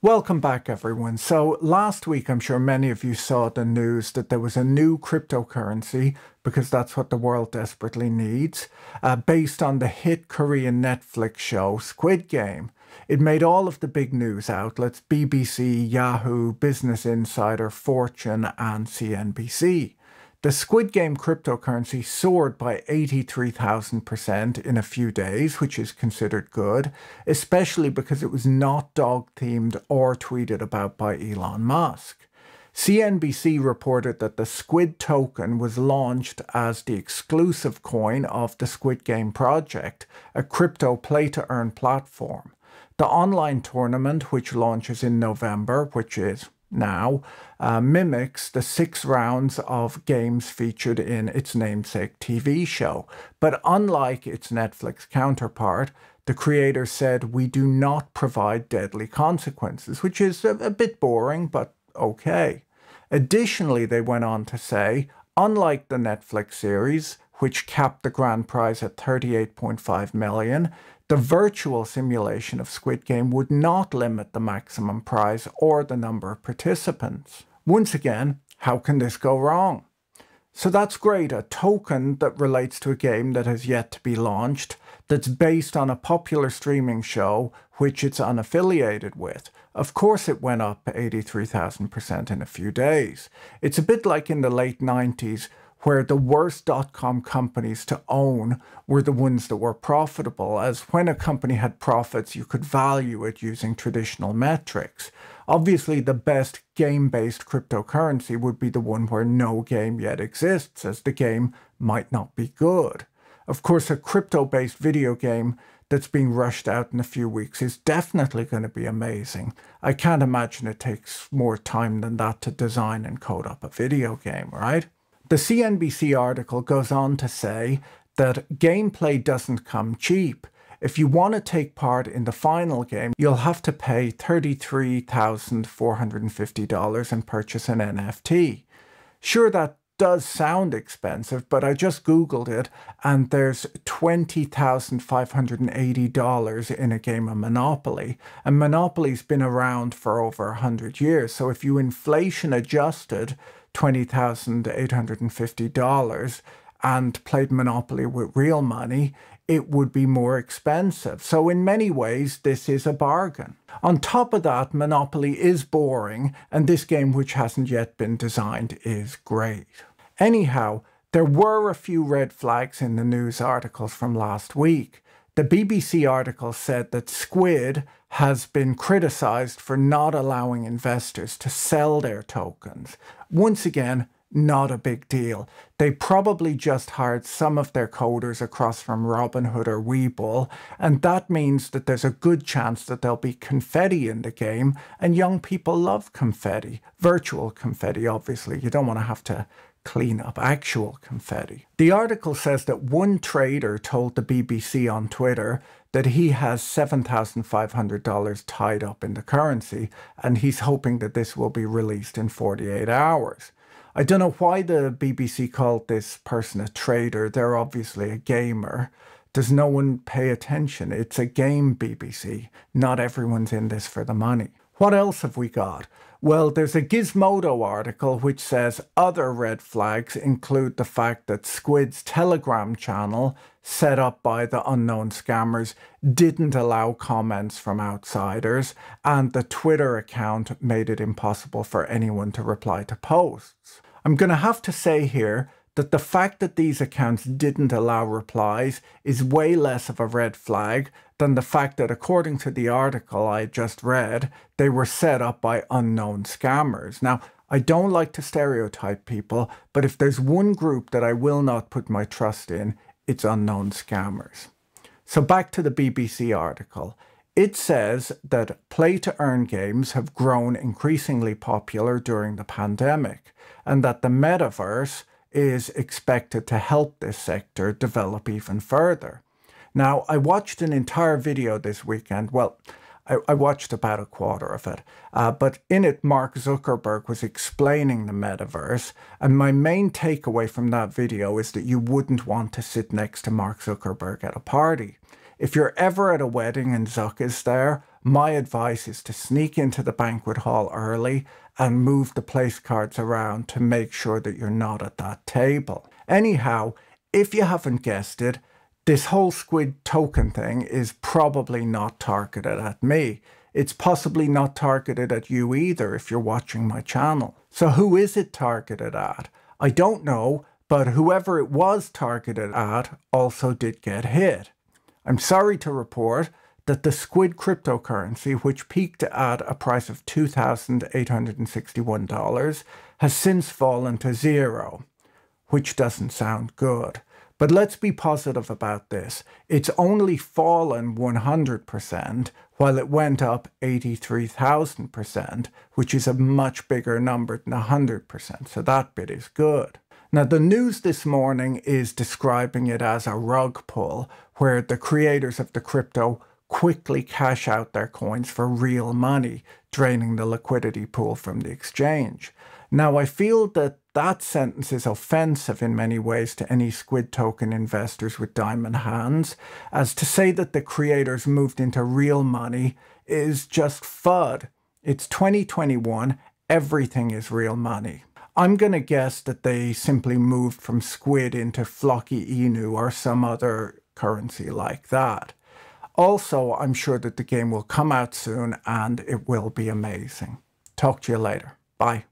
Welcome back, everyone. So, last week, I'm sure many of you saw the news that there was a new cryptocurrency, because that's what the world desperately needs, uh, based on the hit Korean Netflix show Squid Game. It made all of the big news outlets BBC, Yahoo, Business Insider, Fortune, and CNBC. The Squid Game cryptocurrency soared by 83,000% in a few days, which is considered good, especially because it was not dog themed or tweeted about by Elon Musk. CNBC reported that the Squid token was launched as the exclusive coin of the Squid Game Project, a crypto play to earn platform. The online tournament, which launches in November, which is now uh, mimics the six rounds of games featured in its namesake TV show. But unlike its Netflix counterpart, the creator said, We do not provide deadly consequences, which is a, a bit boring, but okay. Additionally, they went on to say, Unlike the Netflix series, which capped the grand prize at 38.5 million, the virtual simulation of Squid Game would not limit the maximum prize or the number of participants. Once again, how can this go wrong? So that's great, a token that relates to a game that has yet to be launched, that's based on a popular streaming show which it's unaffiliated with. Of course, it went up 83,000% in a few days. It's a bit like in the late 90s where the worst dot com companies to own were the ones that were profitable, as when a company had profits, you could value it using traditional metrics. Obviously, the best game based cryptocurrency would be the one where no game yet exists, as the game might not be good. Of course, a crypto based video game that's being rushed out in a few weeks is definitely going to be amazing. I can't imagine it takes more time than that to design and code up a video game, right? The CNBC article goes on to say that gameplay doesn't come cheap. If you want to take part in the final game, you'll have to pay $33,450 and purchase an NFT. Sure, that does sound expensive, but I just Googled it and there's $20,580 in a game of Monopoly. And Monopoly's been around for over 100 years. So if you inflation adjusted $20,850 and played Monopoly with real money, it would be more expensive. So, in many ways, this is a bargain. On top of that, Monopoly is boring, and this game, which hasn't yet been designed, is great. Anyhow, there were a few red flags in the news articles from last week. The BBC article said that Squid has been criticized for not allowing investors to sell their tokens. Once again, not a big deal. They probably just hired some of their coders across from Robinhood or Webull, and that means that there's a good chance that there'll be confetti in the game, and young people love confetti, virtual confetti, obviously. You don't want to have to Clean up actual confetti. The article says that one trader told the BBC on Twitter that he has $7,500 tied up in the currency and he's hoping that this will be released in 48 hours. I don't know why the BBC called this person a trader. They're obviously a gamer. Does no one pay attention? It's a game, BBC. Not everyone's in this for the money. What else have we got? Well, there's a Gizmodo article which says other red flags include the fact that Squid's Telegram channel, set up by the unknown scammers, didn't allow comments from outsiders, and the Twitter account made it impossible for anyone to reply to posts. I'm going to have to say here that the fact that these accounts didn't allow replies is way less of a red flag than the fact that, according to the article I just read, they were set up by unknown scammers. Now, I don't like to stereotype people, but if there's one group that I will not put my trust in, it's unknown scammers. So back to the BBC article. It says that play to earn games have grown increasingly popular during the pandemic and that the metaverse, is expected to help this sector develop even further. Now, I watched an entire video this weekend. Well, I, I watched about a quarter of it, uh, but in it, Mark Zuckerberg was explaining the metaverse. And my main takeaway from that video is that you wouldn't want to sit next to Mark Zuckerberg at a party. If you're ever at a wedding and Zuck is there, my advice is to sneak into the banquet hall early and move the place cards around to make sure that you're not at that table. Anyhow, if you haven't guessed it, this whole squid token thing is probably not targeted at me. It's possibly not targeted at you either if you're watching my channel. So who is it targeted at? I don't know, but whoever it was targeted at also did get hit. I'm sorry to report that the squid cryptocurrency, which peaked at a price of $2,861, has since fallen to zero, which doesn't sound good. But let's be positive about this. It's only fallen 100%, while it went up 83,000%, which is a much bigger number than 100%. So that bit is good. Now, the news this morning is describing it as a rug pull, where the creators of the crypto quickly cash out their coins for real money, draining the liquidity pool from the exchange. Now, I feel that that sentence is offensive in many ways to any squid token investors with diamond hands, as to say that the creators moved into real money is just FUD. It's 2021, everything is real money. I'm going to guess that they simply moved from squid into flocky inu or some other currency like that. Also, I'm sure that the game will come out soon and it will be amazing. Talk to you later. Bye.